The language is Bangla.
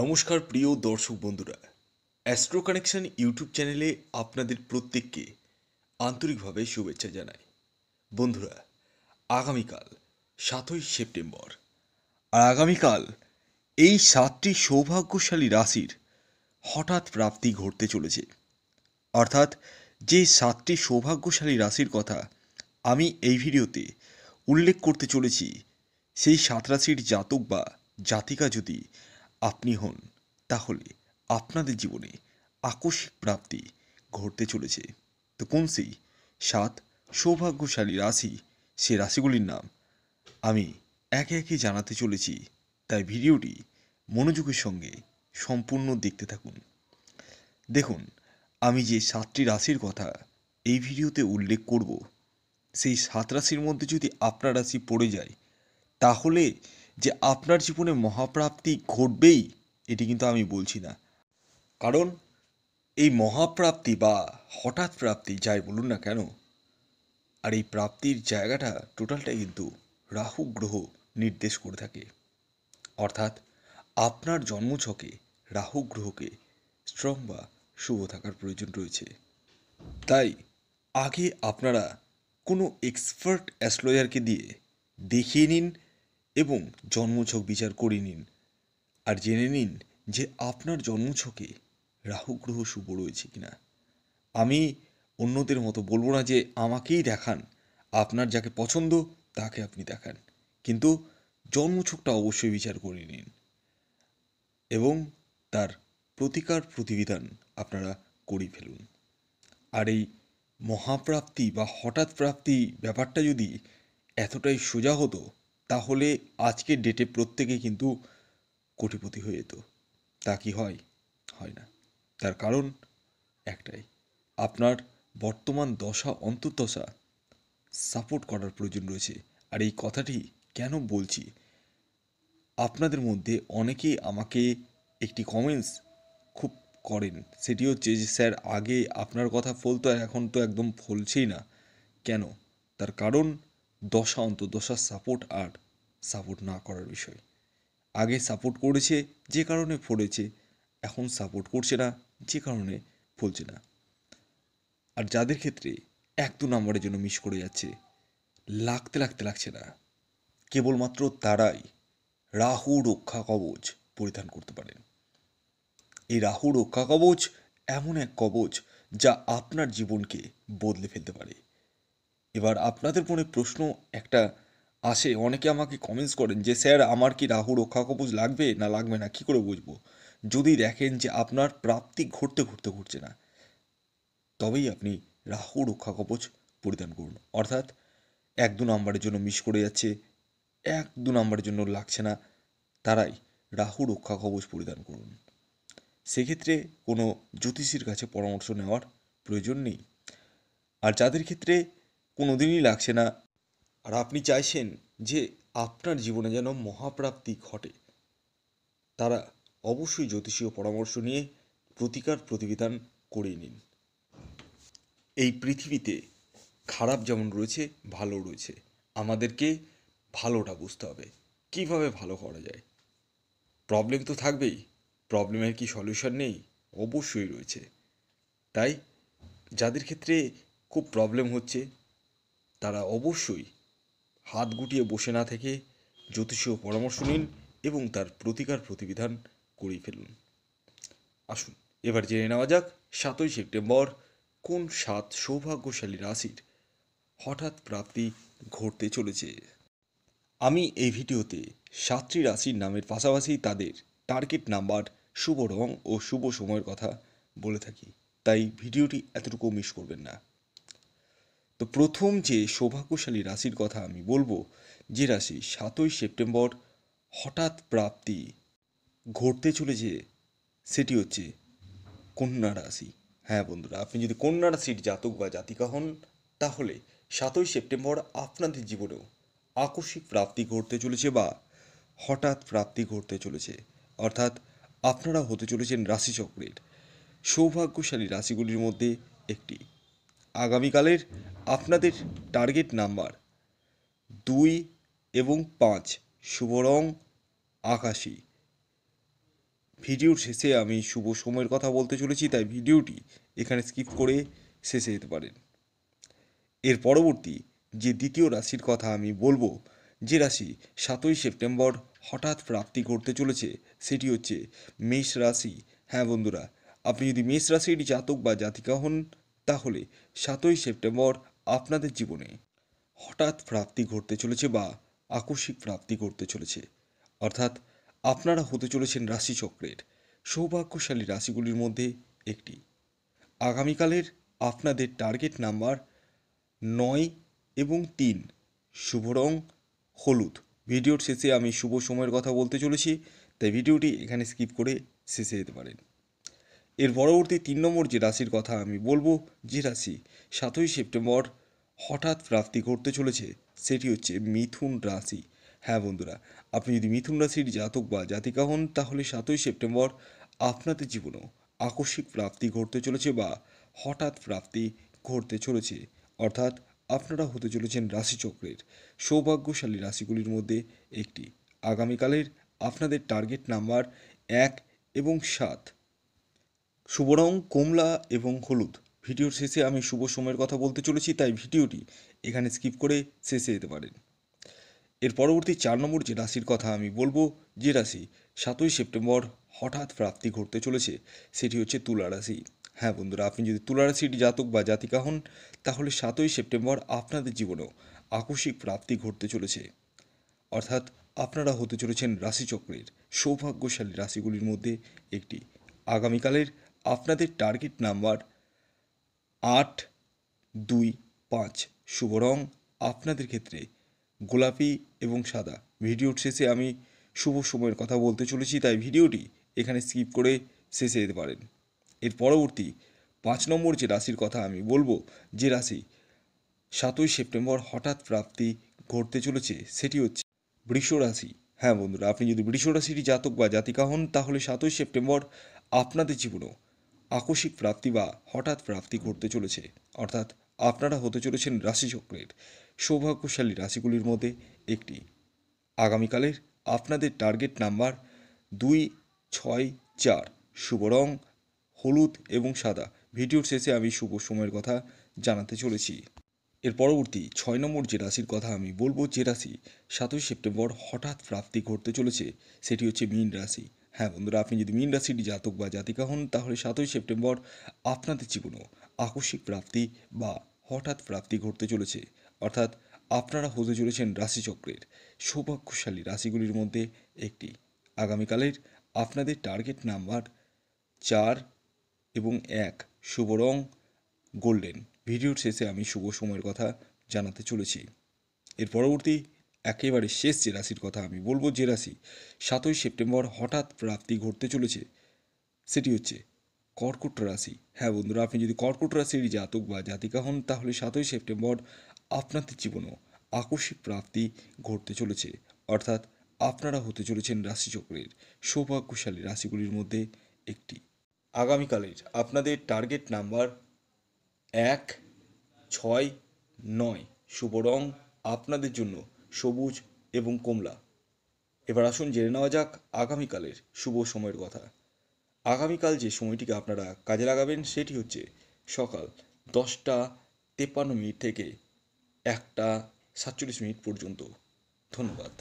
নমস্কার প্রিয় দর্শক বন্ধুরা অ্যাস্ট্রো কানেকশন ইউটিউব চ্যানেলে আপনাদের প্রত্যেককে আন্তরিকভাবে শুভেচ্ছা জানাই বন্ধুরা আগামীকাল সাতই সেপ্টেম্বর আর আগামীকাল এই সাতটি সৌভাগ্যশালী রাশির হঠাৎ প্রাপ্তি ঘটতে চলেছে অর্থাৎ যে সাতটি সৌভাগ্যশালী রাশির কথা আমি এই ভিডিওতে উল্লেখ করতে চলেছি সেই সাত রাশির জাতক বা জাতিকা যদি আপনি হন তাহলে আপনাদের জীবনে আকস্মিক প্রাপ্তি ঘটতে চলেছে তো কোন সেই সাত সৌভাগ্যশালী রাশি সে রাশিগুলির নাম আমি একে একে জানাতে চলেছি তাই ভিডিওটি মনোযোগের সঙ্গে সম্পূর্ণ দেখতে থাকুন দেখুন আমি যে সাতটি রাশির কথা এই ভিডিওতে উল্লেখ করব সেই সাত রাশির মধ্যে যদি আপনার রাশি পড়ে যায় তাহলে যে আপনার জীবনে মহাপ্রাপ্তি ঘটবেই এটি কিন্তু আমি বলছি না কারণ এই মহাপ্রাপ্তি বা হঠাৎ প্রাপ্তি যাই বলুন না কেন আর এই প্রাপ্তির জায়গাটা টোটালটাই কিন্তু রাহু গ্রহ নির্দেশ করে থাকে অর্থাৎ আপনার জন্মছকে রাহু গ্রহকে স্ট্রং বা শুভ থাকার প্রয়োজন রয়েছে তাই আগে আপনারা কোনো এক্সপার্ট অ্যাস্ট্রোলজারকে দিয়ে দেখিয়ে নিন এবং জন্মছক বিচার করে নিন আর জেনে নিন যে আপনার জন্মছকে রাহু গ্রহ শুভ রয়েছে কিনা আমি অন্যদের মতো বলবো না যে আমাকেই দেখান আপনার যাকে পছন্দ তাকে আপনি দেখান কিন্তু জন্মছকটা অবশ্যই বিচার করে নিন এবং তার প্রতিকার প্রতিবিধান আপনারা করে ফেলুন আর এই মহাপ্রাপ্তি বা হঠাৎ প্রাপ্তি ব্যাপারটা যদি এতটাই সোজা হতো তাহলে আজকের ডেটে প্রত্যেকে কিন্তু কোটিপতি হয়ে যেত তা কি হয় হয় না তার কারণ একটাই আপনার বর্তমান দশা অন্তর্দশা সাপোর্ট করার প্রয়োজন রয়েছে আর এই কথাটি কেন বলছি আপনাদের মধ্যে অনেকেই আমাকে একটি কমেন্টস খুব করেন সেটি হচ্ছে যে স্যার আগে আপনার কথা ফলতো এখন তো একদম ফলছেই না কেন তার কারণ দশা দশা সাপোর্ট আর সাপোর্ট না করার বিষয় আগে সাপোর্ট করেছে যে কারণে ফলেছে এখন সাপোর্ট করছে না যে কারণে ফলছে না আর যাদের ক্ষেত্রে এক দু নম্বরের জন্য মিস করে যাচ্ছে লাগতে লাগতে লাগছে না কেবলমাত্র তারাই রাহু রক্ষা কবচ পরিধান করতে পারেন এই রাহু রক্ষা কবচ এমন এক কবচ যা আপনার জীবনকে বদলে ফেলতে পারে এবার আপনাদের মনে প্রশ্ন একটা আসে অনেকে আমাকে কমেন্টস করেন যে স্যার আমার কি রাহু রক্ষা কবচ লাগবে না লাগবে না কি করে বুঝবো যদি দেখেন যে আপনার প্রাপ্তি ঘটতে ঘটতে ঘটছে না তবেই আপনি রাহু রক্ষা কবচ পরিধান করুন অর্থাৎ এক দু নম্বরের জন্য মিস করে যাচ্ছে এক দু নম্বরের জন্য লাগছে না তারাই রাহু রক্ষা কবচ পরিধান করুন সেক্ষেত্রে কোনো জ্যোতিষীর কাছে পরামর্শ নেওয়ার প্রয়োজন নেই আর যাদের ক্ষেত্রে কোনো দিনই লাগছে না আর আপনি চাইছেন যে আপনার জীবনে যেন মহাপ্রাপ্তি ঘটে তারা অবশ্যই জ্যোতিষীয় পরামর্শ নিয়ে প্রতিকার প্রতিবিধান করে নিন এই পৃথিবীতে খারাপ যেমন রয়েছে ভালো রয়েছে আমাদেরকে ভালোটা বুঝতে হবে কিভাবে ভালো করা যায় প্রবলেম তো থাকবেই প্রবলেমের কি সলিউশন নেই অবশ্যই রয়েছে তাই যাদের ক্ষেত্রে খুব প্রবলেম হচ্ছে তারা অবশ্যই হাত গুটিয়ে বসে না থেকে জ্যোতিষীয় পরামর্শ নিন এবং তার প্রতিকার প্রতিবিধান করেই ফেলুন আসুন এবার জেনে নেওয়া যাক সাতই সেপ্টেম্বর কোন সাত সৌভাগ্যশালী রাশির হঠাৎ প্রাপ্তি ঘটতে চলেছে আমি এই ভিডিওতে সাতটি রাশির নামের পাশাপাশি তাদের টার্গেট নাম্বার শুভ রং ও শুভ সময়ের কথা বলে থাকি তাই ভিডিওটি এতটুকু মিস করবেন না তো প্রথম যে সৌভাগ্যশালী রাশির কথা আমি বলবো যে রাশি সাতই সেপ্টেম্বর হঠাৎ প্রাপ্তি ঘটতে চলেছে সেটি হচ্ছে কন্যা রাশি হ্যাঁ বন্ধুরা আপনি যদি কন্যা রাশির জাতক বা জাতিকা হন তাহলে সাতই সেপ্টেম্বর আপনাদের জীবনেও আকস্মিক প্রাপ্তি ঘটতে চলেছে বা হঠাৎ প্রাপ্তি ঘটতে চলেছে অর্থাৎ আপনারা হতে চলেছেন রাশিচক্রের সৌভাগ্যশালী রাশিগুলির মধ্যে একটি আগামীকালের আপনাদের টার্গেট নাম্বার দুই এবং পাঁচ শুভ রং আকাশী ভিডিওর শেষে আমি শুভ সময়ের কথা বলতে চলেছি তাই ভিডিওটি এখানে স্কিপ করে শেষে যেতে পারেন এর পরবর্তী যে দ্বিতীয় রাশির কথা আমি বলবো যে রাশি সাতই সেপ্টেম্বর হঠাৎ প্রাপ্তি ঘটতে চলেছে সেটি হচ্ছে মেষ রাশি হ্যাঁ বন্ধুরা আপনি যদি মেষ রাশির জাতক বা জাতিকা হন তাহলে সাতই সেপ্টেম্বর আপনাদের জীবনে হঠাৎ প্রাপ্তি ঘটতে চলেছে বা আকস্মিক প্রাপ্তি ঘটতে চলেছে অর্থাৎ আপনারা হতে চলেছেন রাশিচক্রের সৌভাগ্যশালী রাশিগুলির মধ্যে একটি আগামীকালের আপনাদের টার্গেট নাম্বার নয় এবং তিন শুভ রং হলুদ ভিডিওর শেষে আমি শুভ সময়ের কথা বলতে চলেছি তাই ভিডিওটি এখানে স্কিপ করে শেষে যেতে পারেন এর পরবর্তী তিন নম্বর যে রাশির কথা আমি বলবো যে রাশি সাতই সেপ্টেম্বর হঠাৎ প্রাপ্তি করতে চলেছে সেটি হচ্ছে মিথুন রাশি হ্যাঁ বন্ধুরা আপনি যদি মিথুন রাশির জাতক বা জাতিকা হন তাহলে সাতই সেপ্টেম্বর আপনাদের জীবনেও আকস্মিক প্রাপ্তি ঘটতে চলেছে বা হঠাৎ প্রাপ্তি ঘটতে চলেছে অর্থাৎ আপনারা হতে চলেছেন রাশিচক্রের সৌভাগ্যশালী রাশিগুলির মধ্যে একটি আগামীকালের আপনাদের টার্গেট নাম্বার এক এবং সাত শুভ রং কমলা এবং হলুদ ভিডিওর শেষে আমি শুভ সময়ের কথা বলতে চলেছি তাই ভিডিওটি এখানে স্কিপ করে শেষে যেতে পারেন এর পরবর্তী চার নম্বর যে রাশির কথা আমি বলবো যে রাশি সাতই সেপ্টেম্বর হঠাৎ প্রাপ্তি ঘটতে চলেছে সেটি হচ্ছে তুলা রাশি হ্যাঁ বন্ধুরা আপনি যদি তুলা রাশির জাতক বা জাতিকা হন তাহলে সাতই সেপ্টেম্বর আপনাদের জীবনেও আকস্মিক প্রাপ্তি ঘটতে চলেছে অর্থাৎ আপনারা হতে চলেছেন রাশিচক্রের সৌভাগ্যশালী রাশিগুলির মধ্যে একটি আগামীকালের আপনাদের টার্গেট নাম্বার আট দুই পাঁচ শুভ রং আপনাদের ক্ষেত্রে গোলাপি এবং সাদা ভিডিওর শেষে আমি শুভ সময়ের কথা বলতে চলেছি তাই ভিডিওটি এখানে স্কিপ করে শেষে যেতে পারেন এর পরবর্তী পাঁচ নম্বর যে রাশির কথা আমি বলবো যে রাশি সাতই সেপ্টেম্বর হঠাৎ প্রাপ্তি ঘটতে চলেছে সেটি হচ্ছে বৃষ রাশি হ্যাঁ বন্ধুরা আপনি যদি বৃষ রাশির জাতক বা জাতিকা হন তাহলে সাতই সেপ্টেম্বর আপনাদের জীবনেও আকস্মিক প্রাপ্তি বা হঠাৎ প্রাপ্তি ঘটতে চলেছে অর্থাৎ আপনারা হতে চলেছেন রাশিচক্রের সৌভাগ্যশালী রাশিগুলির মধ্যে একটি আগামীকালের আপনাদের টার্গেট নাম্বার দুই ছয় চার শুভ রং হলুদ এবং সাদা ভিডিওর শেষে আমি শুভ সময়ের কথা জানাতে চলেছি এর পরবর্তী ছয় নম্বর যে রাশির কথা আমি বলবো যে রাশি সাতই সেপ্টেম্বর হঠাৎ প্রাপ্তি ঘটতে চলেছে সেটি হচ্ছে মীন রাশি হ্যাঁ বন্ধুরা আপনি যদি মীন রাশির জাতক বা জাতিকা হন তাহলে সাতই সেপ্টেম্বর আপনাদের জীবনেও আকস্মিক প্রাপ্তি বা হঠাৎ প্রাপ্তি ঘটতে চলেছে অর্থাৎ আপনারা হতে চলেছেন রাশিচক্রের সৌভাগ্যশালী রাশিগুলির মধ্যে একটি আগামীকালের আপনাদের টার্গেট নাম্বার চার এবং এক শুভ রং গোল্ডেন ভিডিওর শেষে আমি শুভ সময়ের কথা জানাতে চলেছি এর পরবর্তী একেবারে শেষ যে রাশির কথা আমি বলবো যে রাশি সাতই সেপ্টেম্বর হঠাৎ প্রাপ্তি ঘটতে চলেছে সেটি হচ্ছে কর্কট রাশি হ্যাঁ বন্ধুরা আপনি যদি কর্কট রাশির জাতক বা জাতিকা হন তাহলে সাতই সেপ্টেম্বর আপনাদের জীবনেও আকস্মিক প্রাপ্তি ঘটতে চলেছে অর্থাৎ আপনারা হতে চলেছেন রাশিচক্রের সৌভাগ্যশালী রাশিগুলির মধ্যে একটি আগামীকালের আপনাদের টার্গেট নাম্বার এক ছয় নয় শুভ রং আপনাদের জন্য সবুজ এবং কমলা এবার আসুন জেনে নেওয়া যাক আগামীকালের শুভ সময়ের কথা আগামীকাল যে সময়টিকে আপনারা কাজে লাগাবেন সেটি হচ্ছে সকাল দশটা তেপান্ন মিনিট থেকে একটা সাতচল্লিশ মিনিট পর্যন্ত ধন্যবাদ